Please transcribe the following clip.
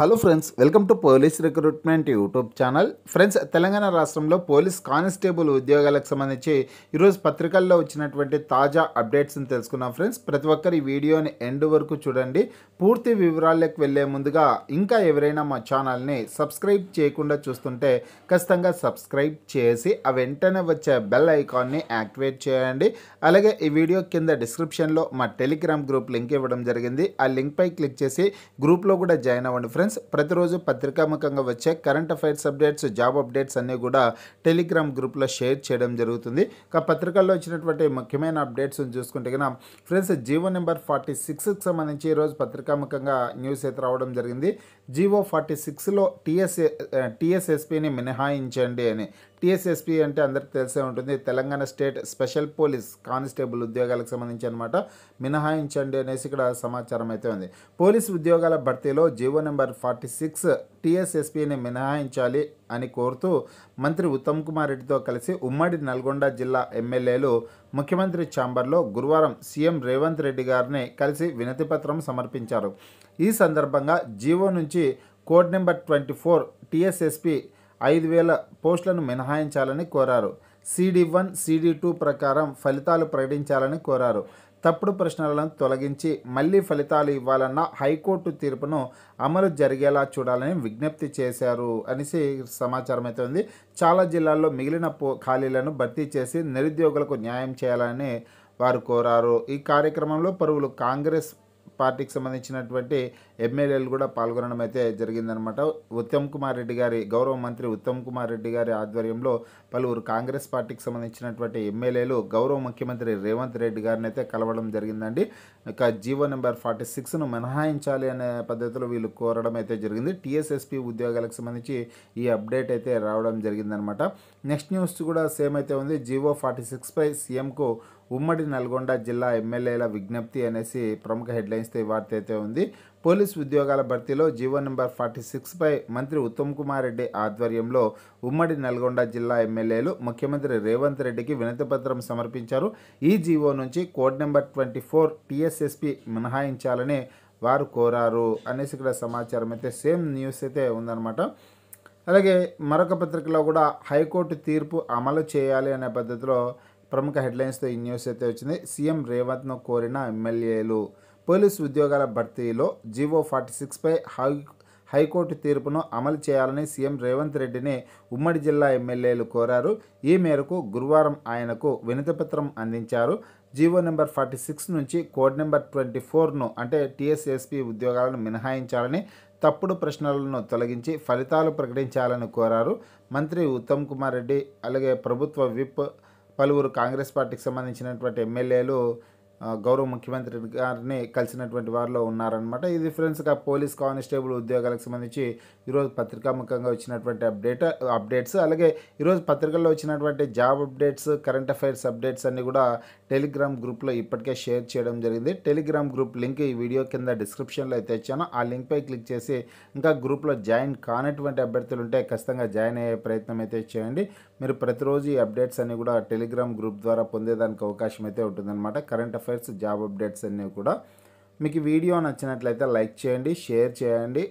hello friends welcome to police recruitment YouTube channel friends Telangana రాష్ట్రంలో police constable ఉద్యోగాలకు సంబంధించి ఈరోజు పత్రికల్లో వచ్చినటువంటి తాజా అప్డేట్స్ని తెలుసుకున్నాం ఫ్రెండ్స్ ప్రతి ఒక్కరు ఈ వీడియోని ఎండ్ వరకు చూడండి పూర్తి వివరాలకు వెళ్ళే ముందుగా ఇంకా ఎవరైనా మా ఛానల్ని సబ్స్క్రైబ్ చేయకుండా చూస్తుంటే ఖచ్చితంగా సబ్స్క్రైబ్ చేసి ఆ వెంటనే వచ్చే బెల్ ఐకాన్ని యాక్టివేట్ చేయండి అలాగే ఈ వీడియో కింద డిస్క్రిప్షన్లో మా టెలిగ్రామ్ గ్రూప్ లింక్ ఇవ్వడం జరిగింది ఆ లింక్పై క్లిక్ చేసి గ్రూప్లో కూడా జాయిన్ అవ్వండి ఫ్రెండ్స్ ఫ్రెండ్స్ ప్రతిరోజు పత్రికాముఖంగా వచ్చే current affairs updates job updates అన్నీ కూడా టెలిగ్రామ్ గ్రూప్లో షేర్ చేయడం జరుగుతుంది ఇక పత్రికల్లో వచ్చినటువంటి ముఖ్యమైన అప్డేట్స్ చూసుకుంటే కనుక ఫ్రెండ్స్ జీవో నెంబర్ ఫార్టీ సిక్స్కి సంబంధించి ఈరోజు పత్రికాముఖంగా న్యూస్ అయితే రావడం జరిగింది జీవో ఫార్టీ సిక్స్లో టీఎస్ టీఎస్ఎస్పీని మినహాయించండి అని టీఎస్ఎస్పీ అంటే అందరికీ తెలిసే ఉంటుంది Telangana state special police constable ఉద్యోగాలకు సంబంధించి అనమాట మినహాయించండి అనేసి ఇక్కడ సమాచారం అయితే ఉంది పోలీస్ ఉద్యోగాల భర్తీలో జీవో నెంబర్ ఫార్టీ సిక్స్ టీఎస్ఎస్పీని మినహాయించాలి అని కోరుతూ మంత్రి ఉత్తమ్ కుమార్ రెడ్డితో కలిసి ఉమ్మడి నల్గొండ జిల్లా ఎమ్మెల్యేలు ముఖ్యమంత్రి ఛాంబర్లో గురువారం సీఎం రేవంత్ రెడ్డి గారిని కలిసి వినతిపత్రం సమర్పించారు ఈ సందర్భంగా జీవో నుంచి code number twenty four TSSP ఐదు వేల పోస్టులను మినహాయించాలని కోరారు సిడి వన్ సిడి టూ ప్రకారం ఫలితాలు ప్రకటించాలని కోరారు తప్పుడు ప్రశ్నలను తొలగించి మళ్లీ ఫలితాలు ఇవ్వాలన్న హైకోర్టు తీర్పును అమలు జరిగేలా చూడాలని విజ్ఞప్తి చేశారు అనేసి సమాచారం అయితే ఉంది చాలా జిల్లాల్లో మిగిలిన పో ఖాళీలను భర్తీ చేసి నిరుద్యోగులకు న్యాయం చేయాలని వారు కోరారు ఈ కార్యక్రమంలో పరువులు కాంగ్రెస్ పార్టీకి సంబంధించినటువంటి ఎమ్మెల్యేలు కూడా పాల్గొనడం అయితే జరిగిందనమాట ఉత్తమ్ కుమార్ రెడ్డి గారి గౌరవ మంత్రి ఉత్తమ్ కుమార్ రెడ్డి గారి ఆధ్వర్యంలో పలువురు కాంగ్రెస్ పార్టీకి సంబంధించినటువంటి ఎమ్మెల్యేలు గౌరవ ముఖ్యమంత్రి రేవంత్ రెడ్డి గారిని అయితే కలవడం జరిగిందండి ఇక జీవో నెంబర్ ఫార్టీ సిక్స్ను మినహాయించాలి అనే పద్ధతిలో వీళ్ళు కోరడం అయితే జరిగింది టీఎస్ఎస్పి ఉద్యోగాలకు సంబంధించి ఈ అప్డేట్ అయితే రావడం జరిగిందనమాట నెక్స్ట్ న్యూస్ కూడా సేమ్ అయితే ఉంది జివో ఫార్టీ సిక్స్పై సీఎంకు ఉమ్మడి నల్గొండ జిల్లా ఎమ్మెల్యేల విజ్ఞప్తి అనేసి ప్రముఖ హెడ్లైన్స్తో వార్త అయితే ఉంది పోలీస్ ఉద్యోగాల భర్తీలో జీవో నెంబర్ ఫార్టీ సిక్స్పై మంత్రి ఉత్తమ్ కుమార్ రెడ్డి ఆధ్వర్యంలో ఉమ్మడి నల్గొండ జిల్లా ఎమ్మెల్యేలు ముఖ్యమంత్రి రేవంత్ రెడ్డికి వినతిపత్రం సమర్పించారు ఈ జీవో నుంచి code number twenty four TSSP మినహాయించాలని వారు కోరారు అనేసి ఇక్కడ సమాచారం అయితే సేమ్ న్యూస్ అయితే ఉందన్నమాట అలాగే మరొక పత్రికలో కూడా హైకోర్టు తీర్పు అమలు చేయాలి అనే పద్ధతిలో ప్రముఖ హెడ్లైన్స్తో ఈ న్యూస్ అయితే వచ్చింది సీఎం రేవంత్ను కోరిన ఎమ్మెల్యేలు పోలీసు ఉద్యోగాల భర్తీలో జీవో ఫార్టీ సిక్స్పై హై హైకోర్టు తీర్పును అమలు చేయాలని సీఎం రేవంత్ రెడ్డిని ఉమ్మడి జిల్లా ఎమ్మెల్యేలు కోరారు ఈ మేరకు గురువారం ఆయనకు వినతిపత్రం అందించారు జీవో నెంబర్ ఫార్టీ సిక్స్ నుంచి కోడ్ నెంబర్ ట్వంటీ ఫోర్ను అంటే టీఎస్ఎస్పి ఉద్యోగాలను మినహాయించాలని తప్పుడు ప్రశ్నలను తొలగించి ఫలితాలు ప్రకటించాలని కోరారు మంత్రి ఉత్తమ్ కుమార్ రెడ్డి అలాగే ప్రభుత్వ విప్ పలువురు కాంగ్రెస్ పార్టీకి సంబంధించినటువంటి ఎమ్మెల్యేలు గౌరవ ముఖ్యమంత్రి గారిని కలిసినటువంటి వారిలో ఉన్నారనమాట ఇది ఫ్రెండ్స్గా పోలీస్ కానిస్టేబుల్ ఉద్యోగాలకు సంబంధించి ఈరోజు పత్రికాముఖంగా వచ్చినటువంటి అప్డేట్ అప్డేట్స్ అలాగే ఈరోజు పత్రికల్లో వచ్చినటువంటి job updates current affairs updates అన్నీ కూడా టెలిగ్రామ్ గ్రూప్లో ఇప్పటికే షేర్ చేయడం జరిగింది టెలిగ్రామ్ గ్రూప్ లింక్ ఈ వీడియో కింద డిస్క్రిప్షన్లో అయితే ఇచ్చాను ఆ లింక్పై క్లిక్ చేసి ఇంకా గ్రూప్లో జాయిన్ కానటువంటి అభ్యర్థులు ఉంటే ఖచ్చితంగా జాయిన్ అయ్యే ప్రయత్నం అయితే చేయండి మీరు ప్రతిరోజు ఈ అప్డేట్స్ అన్నీ కూడా టెలిగ్రామ్ గ్రూప్ ద్వారా పొందేదానికి అవకాశం అయితే ఉంటుందన్నమాట కరెంట్ అఫైర్స్ జాబ్ అప్డేట్స్ అన్నీ కూడా మీకు వీడియో నచ్చినట్లయితే లైక్ చేయండి షేర్ చేయండి